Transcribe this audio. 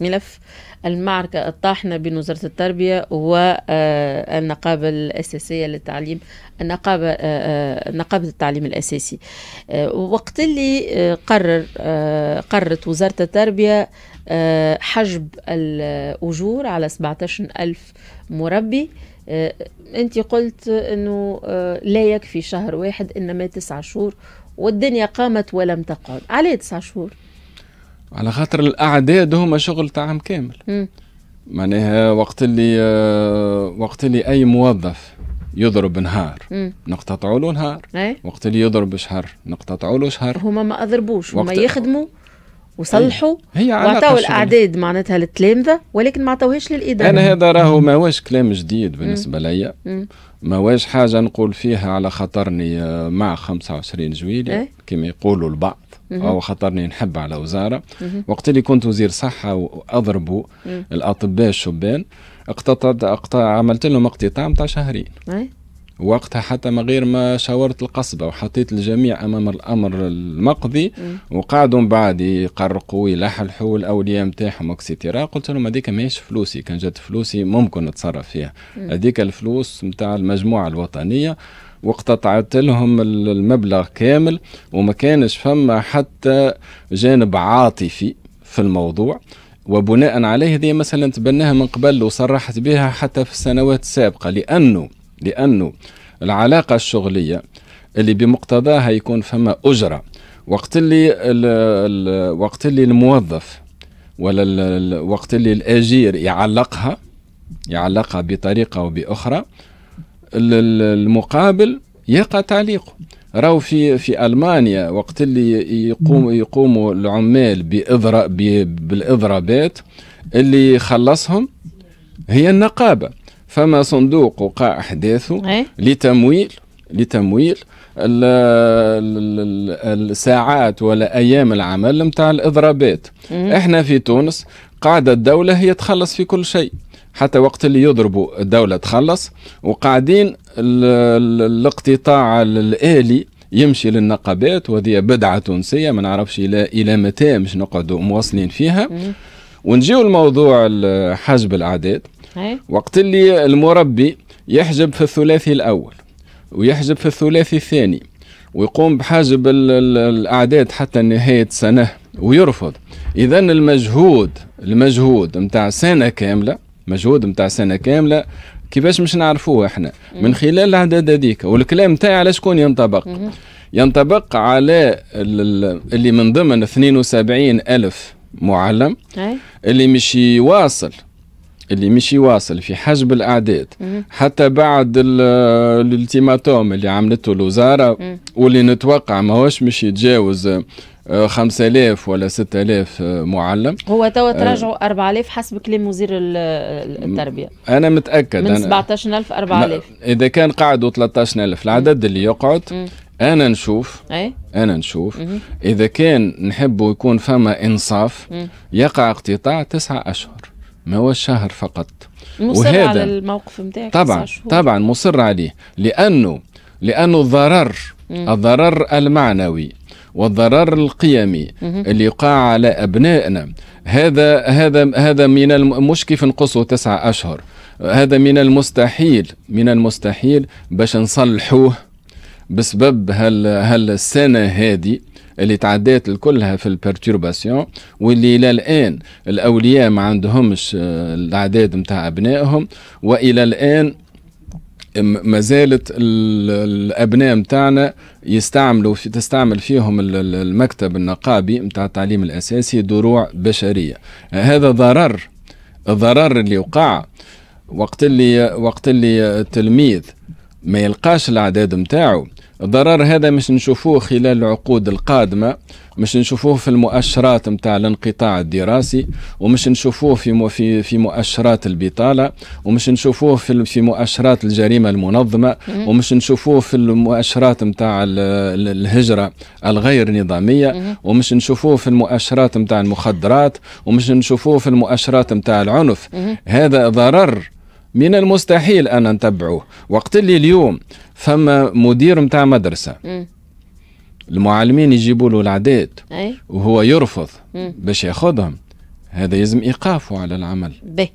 ملف المعركة الطاحنة بين وزارة التربية والنقابة آه، الأساسية للتعليم النقابة آه، آه، نقابة التعليم الأساسي وقت اللي قرر قررت وزارة التربية حجب الأجور على 17 ألف مربي أنت قلت أنه لا يكفي شهر واحد إنما تسعة شهور والدنيا قامت ولم تقعد عليه تسعة شهور على خاطر الاعداد هما شغل تاعهم كامل م. معناها وقت اللي آه، وقت اللي اي موظف يضرب نهار نقتطعوا له نهار أي؟ وقت اللي يضرب شهر نقتطعوا له شهر هما ما اضربوش هما يخدموا وصلحوا إيه، هي وعطاو الاعداد معناتها للتلامذه ولكن ما عطاوهاش للاداره انا هذا راهو ماواش كلام جديد بالنسبه ليا ماواش حاجه نقول فيها على خاطرني آه، مع 25 جويلي إيه؟ كما يقولوا البعض او خطرني نحب على وزاره وقت اللي كنت وزير صحه واضربوا الاطباء الشبان اقتطعت اقطع عملت لهم اقتطاع نتاع شهرين وقتها حتى ما غير ما شاورت القصبه وحطيت الجميع امام الامر المقضي وقعدوا من بعد يقرقوا يلحلحوا الاولياء نتاعهم اكسيتيرا قلت لهم هذيك ماهيش فلوسي كان جات فلوسي ممكن نتصرف فيها هذيك الفلوس نتاع المجموعه الوطنيه واقتطعت لهم المبلغ كامل وما كانش فما حتى جانب عاطفي في الموضوع وبناء عليه هذه مثلا تبناها من قبل وصرحت بها حتى في السنوات السابقة لأنه لأنه العلاقة الشغلية اللي بمقتضاها يكون فما أجرة وقت اللي وقت اللي الموظف ولا وقت اللي الأجير يعلقها يعلقها بطريقة او بأخرى المقابل يقع تعليقه راهو في في المانيا وقت اللي يقوم يقوموا العمال بإضراء بالاضرابات اللي خلصهم هي النقابه فما صندوق وقع احداثه إيه. لتمويل لتمويل الساعات ولا ايام العمل نتاع الاضرابات احنا في تونس قاعده الدوله هي تخلص في كل شيء حتى وقت اللي يضربوا الدولة تخلص وقاعدين الاقتطاع الآلي يمشي للنقابات وهذه بدعة تونسية ما نعرفش إلى إلى متى مش نقعدوا مواصلين فيها ونجيو الموضوع حجب الأعداد وقت اللي المربي يحجب في الثلاثي الأول ويحجب في الثلاثي الثاني ويقوم بحجب الأعداد حتى نهاية سنة ويرفض إذا المجهود المجهود نتاع سنة كاملة مجهود نتاع سنه كامله كيفاش مش نعرفوه احنا من خلال الاعداد هذيك والكلام نتاعي على شكون ينطبق ينطبق على اللي من ضمن 72 ألف معلم اللي مش يواصل اللي مش يواصل في حجب الأعداد حتى بعد الالتيماتوم اللي عملته الوزارة واللي نتوقع ماهوش مش يتجاوز 5000 آه، ولا 6000 آه، معلم هو توا آه، تراجعوا 4000 حسب كلام وزير التربيه انا متاكد من 17000 4000 اذا كان قعدوا 13000 العدد اللي يقعد انا نشوف أي؟ انا نشوف اذا كان نحبوا يكون فما انصاف يقع اقتطاع تسعة اشهر ما هو الشهر فقط وهذا على الموقف نتاعك طبعا طبعا مصر عليه لانه لانه الضرر الضرر المعنوي والضرر القيمي اللي يقع على أبنائنا هذا هذا هذا من مش كيف نقصوا تسعة أشهر هذا من المستحيل من المستحيل باش نصلحوه بسبب هال هالسنة هذه اللي تعدات كلها في البرتورباسيون واللي الى الان الاولياء ما عندهمش آه، الاعداد نتاع ابنائهم والى الان ما زالت الابناء متاعنا يستعملوا في تستعمل فيهم المكتب النقابي متاع التعليم الاساسي دروع بشريه هذا ضرر الضرر اللي وقع وقت اللي وقت اللي التلميذ ما يلقاش الاعداد متاعو الضرر هذا مش نشوفوه خلال العقود القادمة مش نشوفوه في المؤشرات متاع الانقطاع الدراسي ومش نشوفوه في في في مؤشرات البطالة ومش نشوفوه في في مؤشرات الجريمة المنظمة ومش نشوفوه في المؤشرات متاع الهجرة الغير نظامية ومش نشوفوه في المؤشرات متاع المخدرات ومش نشوفوه في المؤشرات متاع العنف هذا ضرر من المستحيل ان نتبعوه وقت اللي اليوم فما مدير متاع مدرسة م. المعلمين يجيبوا له العادات وهو يرفض باش ياخذهم هذا يلزم ايقافه على العمل بي.